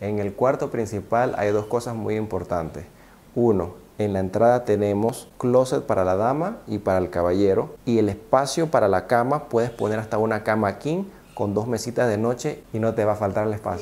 En el cuarto principal hay dos cosas muy importantes. Uno, en la entrada tenemos closet para la dama y para el caballero y el espacio para la cama, puedes poner hasta una cama king con dos mesitas de noche y no te va a faltar el espacio.